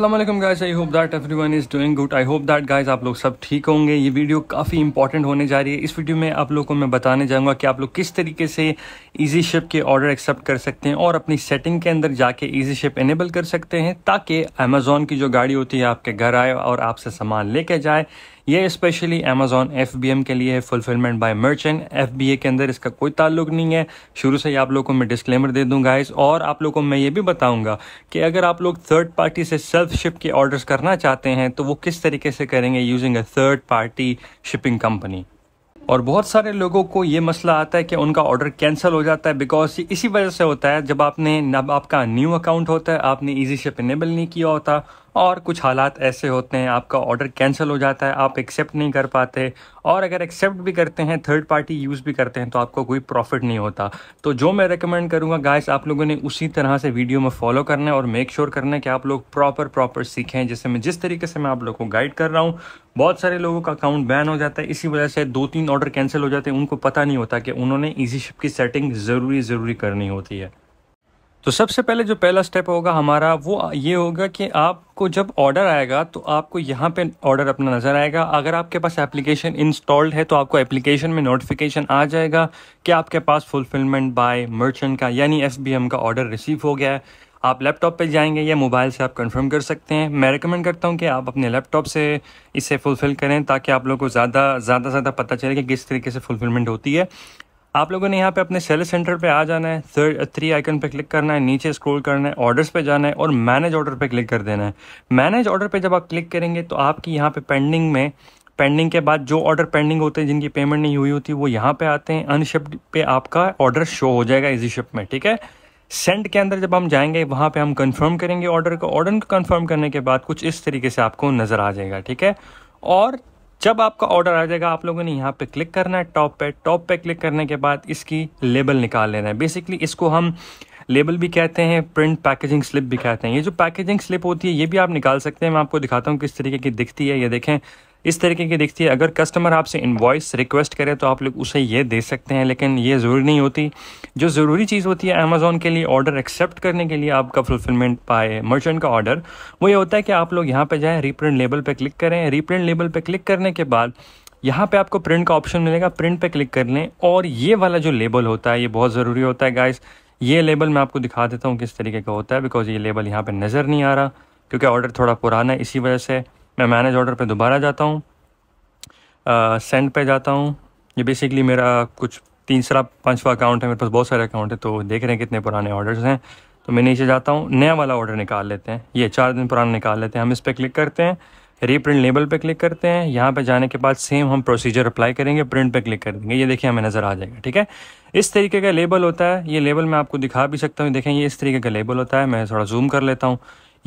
Aslam guys I hope that everyone is doing good I hope that guys आप लोग सब ठीक होंगे ये वीडियो काफ़ी इंपॉर्टेंट होने जा रही है इस वीडियो में आप लोग को मैं बताने जाऊंगा कि आप लोग किस तरीके से ईजी शिप के ऑर्डर एक्सेप्ट कर सकते हैं और अपनी सेटिंग के अंदर जाके ईजी शिप इनेबल कर सकते हैं ताकि अमेजोन की जो गाड़ी होती है आपके घर आए और आपसे सामान लेके जाए ये स्पेशली अमेजोन एफ के लिए है फुलफिलमेंट बाय मर्चेंट एफ के अंदर इसका कोई ताल्लुक नहीं है शुरू से ही आप लोगों को मैं डिस्क्लेमर दे दूंगा इस और आप लोगों को मैं ये भी बताऊंगा कि अगर आप लोग थर्ड पार्टी से सेल्फ शिप के ऑर्डर्स करना चाहते हैं तो वो किस तरीके से करेंगे using a third party shipping company और बहुत सारे लोगों को ये मसला आता है कि उनका ऑर्डर कैंसिल हो जाता है बिकॉज इसी वजह से होता है जब आपने अब आपका न्यू अकाउंट होता है आपने ईजी शिप इनेबल नहीं किया होता और कुछ हालात ऐसे होते हैं आपका ऑर्डर कैंसिल हो जाता है आप एक्सेप्ट नहीं कर पाते और अगर एक्सेप्ट भी करते हैं थर्ड पार्टी यूज़ भी करते हैं तो आपको कोई प्रॉफिट नहीं होता तो जो मैं रिकमेंड करूँगा गाइस आप लोगों ने उसी तरह से वीडियो में फॉलो करना है और मेक श्योर sure करना है कि आप लोग प्रॉपर प्रॉपर सीखें जैसे मैं जिस तरीके से मैं आप लोगों को गाइड कर रहा हूँ बहुत सारे लोगों का अकाउंट बैन हो जाता है इसी वजह से दो तीन ऑर्डर कैंसिल हो जाते हैं उनको पता नहीं होता कि उन्होंने ईजी शिप की सेटिंग ज़रूरी ज़रूरी करनी होती है तो सबसे पहले जो पहला स्टेप होगा हमारा वो ये होगा कि आपको जब ऑर्डर आएगा तो आपको यहाँ पे ऑर्डर अपना नज़र आएगा अगर आपके पास एप्लीकेशन इंस्टॉल्ड है तो आपको एप्लीकेशन में नोटिफिकेशन आ जाएगा कि आपके पास फुलफिलमेंट बाय मर्चेंट का यानी एफ का ऑर्डर रिसीव हो गया है आप लैपटॉप पे जाएंगे या मोबाइल से आप कंफर्म कर सकते हैं मैं रिकमेंड करता हूँ कि आप अपने लैपटॉप से इसे फुलफ़िल करें ताकि आप लोगों को ज़्यादा ज़्यादा ज़्यादा पता चले कि किस तरीके से फुलफिलमेंट होती है आप लोगों ने यहाँ पे अपने सेल सेंटर पे आ जाना है थर्ड थ्री आइकन पे क्लिक करना है नीचे स्क्रॉल करना है ऑर्डर्स पे जाना है और मैनेज ऑर्डर पे क्लिक कर देना है मैनेज ऑर्डर पे जब आप क्लिक करेंगे तो आपकी यहाँ पे पेंडिंग में पेंडिंग के बाद जो ऑर्डर पेंडिंग होते हैं जिनकी पेमेंट नहीं हुई होती वो यहाँ पे आते हैं अनशिप्ड पे आपका ऑर्डर शो हो जाएगा इजी शिप में ठीक है सेंड के अंदर जब हम जाएंगे वहाँ पे हम कंफर्म करेंगे ऑर्डर को ऑर्डर को कंफर्म करने के बाद कुछ इस तरीके से आपको नज़र आ जाएगा ठीक है और जब आपका ऑर्डर आ जाएगा आप लोगों ने यहाँ पे क्लिक करना है टॉप पे टॉप पे क्लिक करने के बाद इसकी लेबल निकाल लेना है बेसिकली इसको हम लेबल भी कहते हैं प्रिंट पैकेजिंग स्लिप भी कहते हैं ये जो पैकेजिंग स्लिप होती है ये भी आप निकाल सकते हैं मैं आपको दिखाता हूँ किस तरीके की दिखती है ये देखें इस तरीके की दिखती है अगर कस्टमर आपसे इन्वॉइस रिक्वेस्ट करे तो आप लोग उसे ये दे सकते हैं लेकिन ये ज़रूरी नहीं होती जो ज़रूरी चीज़ होती है अमेज़ोन के लिए ऑर्डर एक्सेप्ट करने के लिए आपका फुलफिलमेंट पाए मर्चेंट का ऑर्डर वो ये होता है कि आप लोग यहाँ पे जाएँ रीप्रिंट लेबल पे क्लिक करें रीप्रिंट लेबल पे क्लिक करने के बाद यहाँ पे आपको प्रिंट का ऑप्शन मिलेगा प्रिंट पे क्लिक कर लें और ये वाला जो लेबल होता है ये बहुत ज़रूरी होता है गाइस ये लेबल मैं आपको दिखा देता हूँ किस तरीके का होता है बिकॉज ये लेबल यहाँ पर नज़र नहीं आ रहा क्योंकि ऑर्डर थोड़ा पुराना है इसी वजह से मैं मैनेज ऑर्डर पे दोबारा जाता हूँ सेंड पे जाता हूँ ये बेसिकली मेरा कुछ तीसरा पांचवा अकाउंट है मेरे पास बहुत सारे अकाउंट हैं तो देख रहे हैं कितने पुराने ऑर्डर्स हैं तो मैं नीचे जाता हूँ नया वाला ऑर्डर निकाल लेते हैं ये चार दिन पुराना निकाल लेते हैं हम इस पर क्लिक करते हैं रीप्रिंट लेबल पे क्लिक करते हैं यहाँ पे जाने के बाद सेम हम प्रोसीजर अप्लाई करेंगे प्रिंट पे क्लिक कर देंगे ये देखिए हमें नज़र आ जाएगा ठीक है इस तरीके का लेबल होता है ये लेबल मैं आपको दिखा भी सकता हूँ देखें ये इस तरीके का लेबल होता है मैं थोड़ा जूम कर लेता हूँ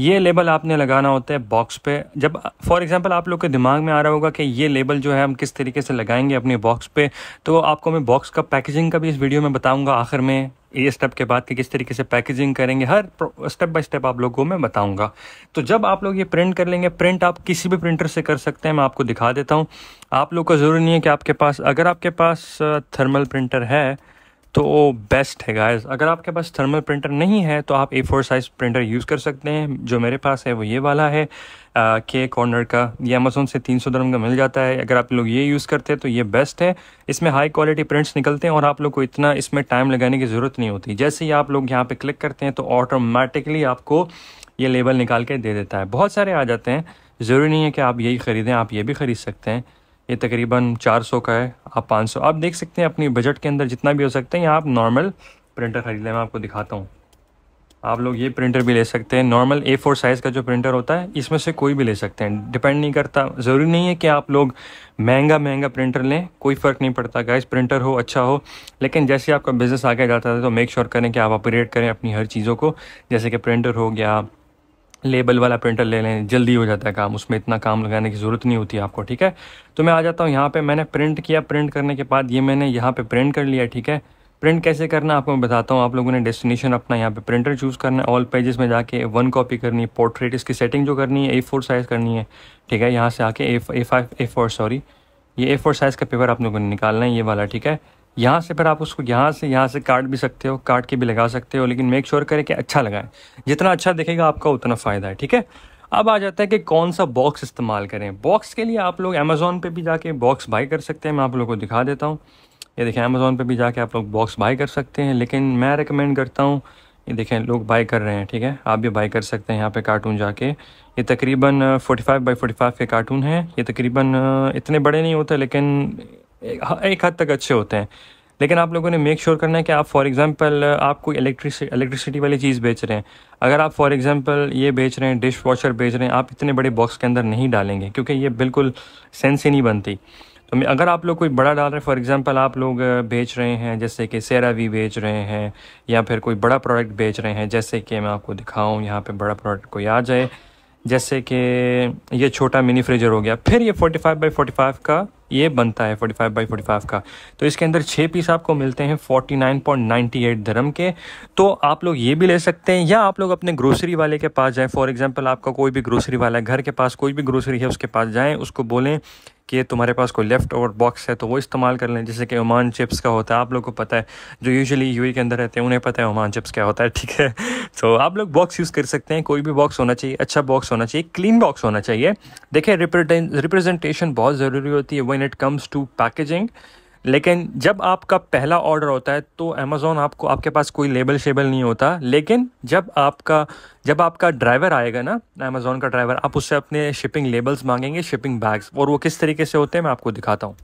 ये लेबल आपने लगाना होता है बॉक्स पे जब फॉर एग्जांपल आप लोग के दिमाग में आ रहा होगा कि ये लेबल जो है हम किस तरीके से लगाएंगे अपने बॉक्स पे तो आपको मैं बॉक्स का पैकेजिंग का भी इस वीडियो में बताऊंगा आखिर में ये स्टेप के बाद कि किस तरीके से पैकेजिंग करेंगे हर स्टेप बाय स्टेप आप लोगों को मैं बताऊंगा तो जब आप लोग ये प्रिंट कर लेंगे प्रिंट आप किसी भी प्रिंटर से कर सकते हैं मैं आपको दिखा देता हूँ आप लोग को ज़रूरी नहीं है कि आपके पास अगर आपके पास थर्मल uh, प्रिंटर है तो बेस्ट है गाइस अगर आपके पास थर्मल प्रिंटर नहीं है तो आप A four size printer use कर सकते हैं जो मेरे पास है वो ये वाला है के कॉर्नर का ये अमेजोन से तीन सौ दरम का मिल जाता है अगर आप लोग ये यूज़ करते हैं तो ये बेस्ट है इसमें हाई क्वालिटी प्रिंट्स निकलते हैं और आप लोग को इतना इसमें टाइम लगाने की ज़रूरत नहीं होती जैसे ही आप लोग यहाँ पर क्लिक करते हैं तो ऑटोमेटिकली आपको ये लेबल निकाल के दे देता है बहुत सारे आ जाते हैं ज़रूरी नहीं है कि आप यही ख़रीदें आप ये भी ख़रीद सकते हैं ये तकरीबन 400 का है आप 500 आप देख सकते हैं अपनी बजट के अंदर जितना भी हो सकता है यहाँ आप नॉर्मल प्रिंटर ख़रीद लें मैं आपको दिखाता हूँ आप लोग ये प्रिंटर भी ले सकते हैं नॉर्मल ए फोर साइज़ का जो प्रिंटर होता है इसमें से कोई भी ले सकते हैं डिपेंड नहीं करता ज़रूरी नहीं है कि आप लोग महंगा महंगा प्रिंटर लें कोई फ़र्क नहीं पड़ता गैस प्रिंटर हो अच्छा हो लेकिन जैसे आपका बिज़नेस आगे जाता है तो मेक श्योर sure करें कि आप ऑपरेट करें अपनी हर चीज़ों को जैसे कि प्रिंटर हो गया लेबल वाला प्रिंटर ले लें जल्दी हो जाता है काम उसमें इतना काम लगाने की ज़रूरत नहीं होती आपको ठीक है तो मैं आ जाता हूँ यहाँ पे मैंने प्रिंट किया प्रिंट करने के बाद ये मैंने यहाँ पे प्रिंट कर लिया ठीक है प्रिंट कैसे करना आपको मैं बताता हूँ आप लोगों ने डेस्टिनेशन अपना यहाँ पे प्रिंटर चूज़ करना है ऑल पेजेस में जाके वन कॉपी करनी है पोर्ट्रेट इसकी सेटिंग जो करनी है ए फोर साइज़ करनी है ठीक है यहाँ से आके A A five A four sorry ये ए फोर साइज़ का पेपर आप लोगों ने निकालना है ये वाला ठीक है यहाँ से फिर आप उसको यहाँ से यहाँ से काट भी सकते हो काट के भी लगा सकते हो लेकिन मेक श्योर करें कि अच्छा लगाएं जितना अच्छा दिखेगा आपका उतना फ़ायदा है ठीक है अब आ जाता है कि कौन सा बॉक्स इस्तेमाल करें बॉक्स के लिए आप लोग अमेज़ोन पे भी जाके बॉक्स बाई कर सकते हैं मैं आप लोगों को दिखा देता हूँ ये देखें अमेज़ोन पे भी जाके आप लोग बॉक्स बाई कर सकते हैं लेकिन मैं रिकमेंड करता हूँ ये देखें लोग बाई कर रहे हैं ठीक है आप भी बाई कर सकते हैं यहाँ पे कार्टून जाके ये तकरीबन 45 बाई फाइव के कार्टून हैं ये तकरीबन इतने बड़े नहीं होते लेकिन एक हद तक अच्छे होते हैं लेकिन आप लोगों ने मेक श्योर करना है कि आप फॉर एग्ज़ाम्पल आप कोई इलेक्ट्रिसिटी इलेक्ट्रिसिटी वाली चीज़ बेच रहे हैं अगर आप फॉर एग्ज़ाम्पल ये बेच रहे हैं डिश वॉशर बेच रहे हैं आप इतने बड़े बॉक्स के अंदर नहीं डालेंगे क्योंकि ये बिल्कुल सेंस ही नहीं बनती तो अगर आप लोग कोई बड़ा डाल रहे हैं फॉर एग्ज़ाम्पल आप लोग बेच रहे हैं जैसे कि सेरावी बेच रहे हैं या फिर कोई बड़ा प्रोडक्ट बेच रहे हैं जैसे कि मैं आपको दिखाऊँ यहाँ पर बड़ा प्रोडक्ट कोई आ जाए जैसे कि ये छोटा मिनी फ्रिजर हो गया फिर ये फोर्टी बाई का ये बनता है 45 बाई 45 का तो इसके अंदर छः पीस आपको मिलते हैं 49.98 धर्म के तो आप लोग ये भी ले सकते हैं या आप लोग अपने ग्रोसरी वाले के पास जाएं फॉर एग्ज़ाम्पल आपका कोई भी ग्रोसरी वाला है घर के पास कोई भी ग्रोसरी है उसके पास जाएं उसको बोलें कि तुम्हारे पास कोई लेफ़्ट ओवर बॉक्स है तो वो इस्तेमाल कर लें जैसे कि ओमान चिप्स का होता है आप लोग को पता है जो यूजुअली यू के अंदर रहते हैं उन्हें पता है ओमान चिप्स क्या होता है ठीक है तो आप लोग बॉक्स यूज़ कर सकते हैं कोई भी बॉक्स होना चाहिए अच्छा बॉक्स होना चाहिए क्लीन बॉक्स होना चाहिए देखिए रिप्रेजेंटेशन बहुत ज़रूरी होती है when it comes to packaging लेकिन जब आपका पहला ऑर्डर होता है तो अमेज़ोन आपको आपके पास कोई लेबल शेबल नहीं होता लेकिन जब आपका जब आपका ड्राइवर आएगा ना अमेज़ोन का ड्राइवर आप उससे अपने शिपिंग लेबल्स मांगेंगे शिपिंग बैग्स और वो किस तरीके से होते हैं मैं आपको दिखाता हूँ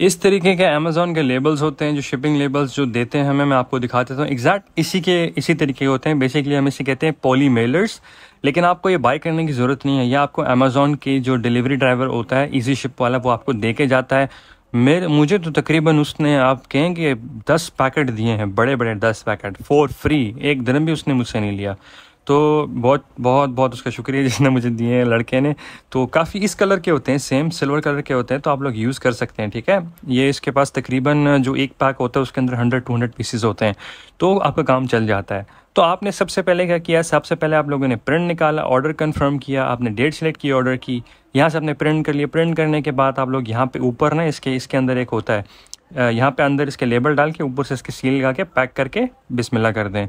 इस तरीके के अमेज़ोन के लेबल्स होते हैं जो शिपिंग लेबल्स जो देते हैं हमें मैं आपको दिखा देता हूँ एग्जैक्ट इसी के इसी तरीके होते हैं बेसिकली हम इसे कहते हैं पॉली मेलर्स लेकिन आपको ये बाई करने की ज़रूरत नहीं है या आपको अमेज़ोन के जो डिलीवरी ड्राइवर होता है ईजी शिप वाला वो आपको दे के जाता है मेरे मुझे तो तकरीबन उसने आप कहें कि दस पैकेट दिए हैं बड़े बड़े दस पैकेट फोर फ्री एक दिन भी उसने मुझसे नहीं लिया तो बहुत बहुत बहुत उसका शुक्रिया जिसने मुझे दिए हैं लड़के ने तो काफ़ी इस कलर के होते हैं सेम सिल्वर कलर के होते हैं तो आप लोग यूज़ कर सकते हैं ठीक है ये इसके पास तकरीबन जो एक पैक होता है उसके अंदर हंड्रेड टू हंड्रेड पीसीज होते हैं तो आपका काम चल जाता है तो आपने सबसे पहले क्या किया सबसे पहले आप लोगों ने प्रिंट निकाला ऑर्डर कन्फर्म किया आपने डेट सेलेक्ट की ऑर्डर की यहाँ से आपने प्रिंट कर लिया प्रिंट करने के बाद आप लोग यहाँ पर ऊपर ना इसके इसके अंदर एक होता है यहाँ पे अंदर इसके लेबल डाल के ऊपर से इसके सील लगा के पैक करके बिस्मिल्ला कर दें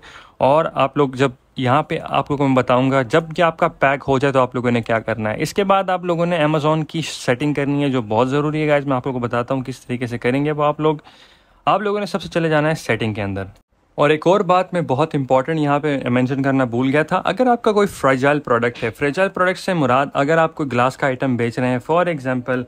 और आप लोग जब यहाँ पे आप लोगों को मैं बताऊँगा जब कि आपका पैक हो जाए तो आप लोगों ने क्या करना है इसके बाद आप लोगों ने अमेज़ोन की सेटिंग करनी है जो बहुत ज़रूरी है गाइज मैं आप लोगों को बताता हूँ किस तरीके से करेंगे वो आप लोग आप लोगों ने सबसे चले जाना है सेटिंग के अंदर और एक और बात मैं बहुत इंपॉर्टेंट यहाँ पे मेंशन करना भूल गया था अगर आपका कोई फ्रेजाइल प्रोडक्ट है फ्रेजाइल प्रोडक्ट से मुराद अगर आप कोई ग्लास का आइटम बेच रहे हैं फॉर एग्जांपल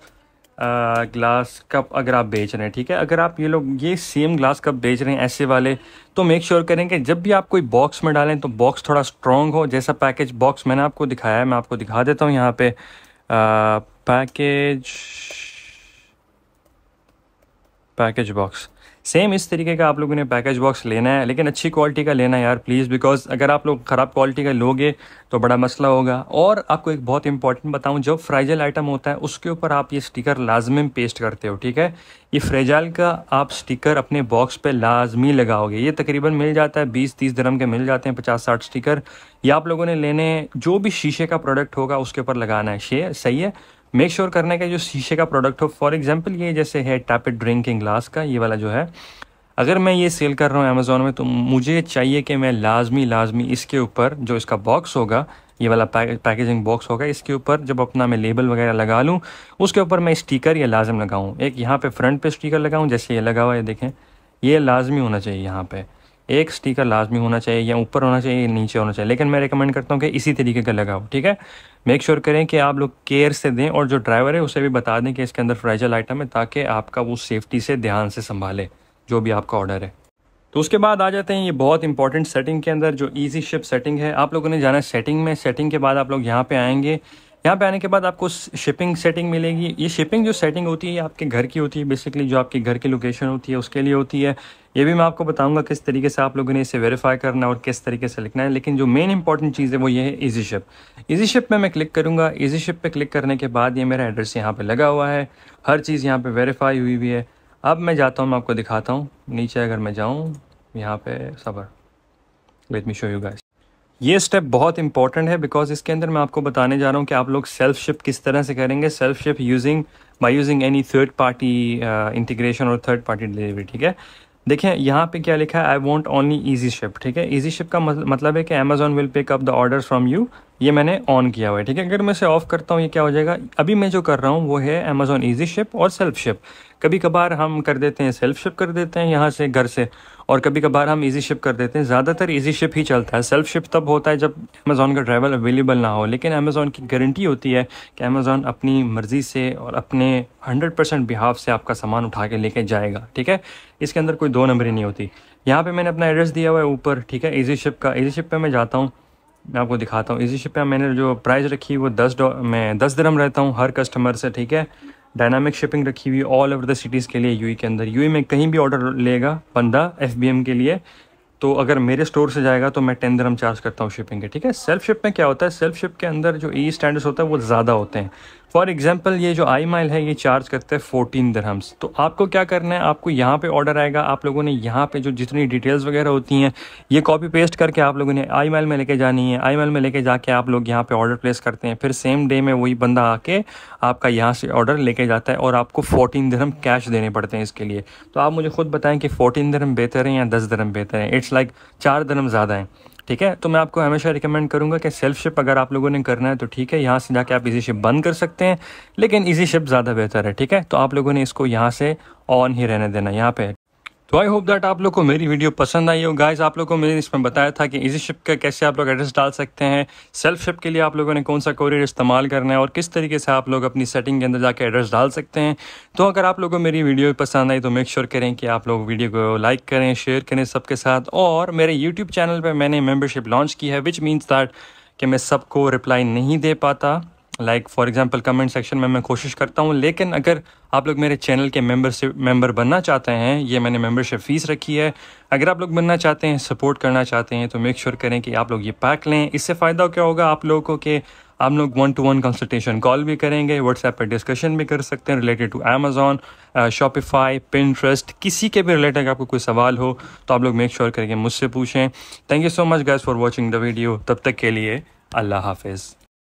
ग्लास कप अगर आप बेच रहे हैं ठीक है अगर आप ये लोग ये सेम ग्लास कप बेच रहे हैं ऐसे वाले तो मेक श्योर sure करें कि जब भी आप कोई बॉक्स में डालें तो बॉक्स थोड़ा स्ट्रॉन्ग हो जैसा पैकेज बॉक्स मैंने आपको दिखाया है मैं आपको दिखा देता हूँ यहाँ पे पैकेज पैकेज बॉक्स सेम इस तरीके का आप लोगों ने पैकेज बॉक्स लेना है लेकिन अच्छी क्वालिटी का लेना है यार प्लीज़ बिकॉज अगर आप लोग ख़राब क्वालिटी का लोगे तो बड़ा मसला होगा और आपको एक बहुत इंपॉर्टेंट बताऊँ जो फ्राइजल आइटम होता है उसके ऊपर आप ये स्टिकर लाजमी पेस्ट करते हो ठीक है ये फ्रेजाइल का आप स्टिकर अपने बॉक्स पे लाजमी लगाओगे ये तकरीबन मिल जाता है बीस तीस दरम के मिल जाते हैं पचास साठ स्टिकर या आप लोगों ने लेने जो भी शीशे का प्रोडक्ट होगा उसके ऊपर लगाना है शे सही है मेक श्योर sure का जो शीशे का प्रोडक्ट हो फॉर एग्जाम्पल ये जैसे है टैपिड ड्रिंकिंग ग्लास का ये वाला जो है अगर मैं ये सेल कर रहा हूँ अमेज़ोन में तो मुझे चाहिए कि मैं लाजमी लाजमी इसके ऊपर जो इसका बॉक्स होगा ये वाला पैकेजिंग बॉक्स होगा इसके ऊपर जब अपना मैं लेबल वगैरह लगा लूँ उसके ऊपर मैं स्टिकर या लाजम लगाऊँ एक यहाँ पे फ्रंट पे स्टिकर लगाऊँ जैसे ये लगा हुआ है देखें ये लाजमी होना चाहिए यहाँ पे एक स्टिकर लाजमी होना चाहिए या ऊपर होना चाहिए या नीचे होना चाहिए लेकिन मैं रिकमेंड करता हूँ कि इसी तरीके का लगाओ ठीक है मेक श्योर sure करें कि आप लोग केयर से दें और जो ड्राइवर है उसे भी बता दें कि इसके अंदर फ्राइजल आइटम है ताकि आपका वो सेफ्टी से ध्यान से संभाले जो भी आपका ऑर्डर है तो उसके बाद आ जाते हैं ये बहुत इंपॉर्टेंट सेटिंग के अंदर जो ईजी शिप सेटिंग है आप लोगों ने जाना है सेटिंग में सेटिंग के बाद आप लोग यहाँ पे आएंगे यहाँ पे आने के बाद आपको शिपिंग सेटिंग मिलेगी ये शिपिंग जो सेटिंग होती है आपके घर की होती है बेसिकली जो आपके घर की लोकेशन होती है उसके लिए होती है ये भी मैं आपको बताऊंगा किस तरीके से आप लोगों ने इसे वेरीफाई करना है और किस तरीके से लिखना है लेकिन जो मेन इंपॉर्टेंट चीज़ है वो ये है ईजी शिप ईजी शिप में मैं क्लिक करूँगा ईजी शिप पे क्लिक करने के बाद ये मेरा एड्रेस यहाँ पर लगा हुआ है हर चीज़ यहाँ पर वेरीफाई हुई हुई है अब मैं जाता हूँ मैं आपको दिखाता हूँ नीचे अगर मैं जाऊँ यहाँ पे सबर let me show you guys ये स्टेप बहुत इंपॉर्टेंट है बिकॉज इसके अंदर मैं आपको बताने जा रहा हूँ कि आप लोग सेल्फ शिप किस तरह से करेंगे self ship using by using any third party integration और थर्ड पार्टी डिलीवरी ठीक है देखिए यहाँ पे क्या लिखा है I want only easy ship ठीक है ईजी शिप का मतलब है कि Amazon will pick up the order from you ये मैंने ऑन किया हुआ है ठीक है अगर मैं इसे ऑफ करता हूँ ये क्या हो जाएगा अभी मैं जो कर रहा हूँ वो है अमेजोन ईजी शिप और सेल्फ शिप कभी कभार हम कर देते हैं सेल्फ शिप कर देते हैं यहाँ से घर से और कभी कभार हम ईजी शिप कर देते हैं ज़्यादातर ईजी शिप ही चलता है सेल्फ शिप तब होता है जब अमेज़ोन का ड्राइवर अवेलेबल ना हो लेकिन अमेज़ोन की गारंटी होती है कि अमेज़ोन अपनी मर्ज़ी से और अपने हंड्रेड परसेंट बिहाफ से आपका सामान उठा के लेके जाएगा ठीक है इसके अंदर कोई दो नंबरी नहीं होती यहाँ पर मैंने अपना एड्रेस दिया हुआ है ऊपर ठीक है ईजी शिप का ईजी शिप पर मैं जाता हूँ मैं आपको दिखाता हूँ ईजी शिप पर मैंने जो प्राइस रखी वो दस डॉ मैं दस दरम रहता हूँ हर कस्टमर से ठीक है डायनामिक शिपिंग रखी हुई ऑल ओवर द सिटीज़ के लिए यूई के अंदर यूई में कहीं भी ऑर्डर लेगा बंदा एफ के लिए तो अगर मेरे स्टोर से जाएगा तो मैं टेन दरम चार्ज करता हूँ शिपिंग के ठीक है सेल्फ शिप में क्या होता है सेल्फ शिप के अंदर जो ई e स्टैंडर्ड्स होता है वो ज़्यादा होते हैं फॉर एग्जाम्पल ये जो आई माइल है ये चार्ज करते हैं फोर्टीन दरहम्स तो आपको क्या करना है आपको यहाँ पे ऑर्डर आएगा आप लोगों ने यहाँ पे जो जितनी डिटेल्स वगैरह होती हैं ये कॉपी पेस्ट करके आप लोगों ने आई माइल में लेके जानी है आई माइल में लेके जाके आप लोग यहाँ पे ऑर्डर प्लेस करते हैं फिर सेम डे में वही बंदा आके आपका यहाँ से ऑर्डर लेके जाता है और आपको फोर्टीन दरहम कैश देने पड़ते हैं इसके लिए तो आप मुझे खुद बताएं कि फ़ोर्टीन दरम बेहतर है या दस दरम बेहतर है इट्स लाइक चार दरम ज़्यादा हैं ठीक है तो मैं आपको हमेशा रिकमेंड करूँगा कि सेल्फ शिप अगर आप लोगों ने करना है तो ठीक है यहाँ से जाके आप इजी शिप बंद कर सकते हैं लेकिन इजी शिप ज़्यादा बेहतर है ठीक है तो आप लोगों ने इसको यहाँ से ऑन ही रहने देना यहाँ पे तो आई होप दैट आप लोग को मेरी वीडियो पसंद आई हो गाइस आप लोग को मैंने इसमें बताया था कि इजी शिप का कैसे आप लोग एड्रेस डाल सकते हैं सेल्फ शिप के लिए आप लोगों ने कौन सा कोरियर इस्तेमाल करना है और किस तरीके से आप लोग अपनी सेटिंग के अंदर जाकर एड्रेस डाल सकते हैं तो अगर आप लोग को मेरी वीडियो पसंद आई तो मेक श्योर sure करें कि आप लोग वीडियो को लाइक करें शेयर करें सबके साथ और मेरे यूट्यूब चैनल पर मैंने मेम्बरशिप लॉन्च की है विच मीन्स दैट कि मैं सबको रिप्लाई नहीं दे पाता like for example comment section में मैं कोशिश करता हूँ लेकिन अगर आप लोग मेरे चैनल के मेंबरशिप मेंबर बनना चाहते हैं ये मैंने मेंबरशिप फ़ीस रखी है अगर आप लोग बनना चाहते हैं सपोर्ट करना चाहते हैं तो मेक श्योर sure करें कि आप लोग ये पैक लें इससे फ़ायदा क्या होगा आप लोगों को कि आप लोग one to one consultation call भी करेंगे व्हाट्सएप पर डिस्कशन भी कर सकते हैं related to Amazon Shopify Pinterest किसी के भी रिलेटेड आपको कोई सवाल हो तो आप लोग मेक श्योर sure करके मुझसे पूछें thank you so much guys for watching the video तब तक के लिए अल्लाह हाफिज़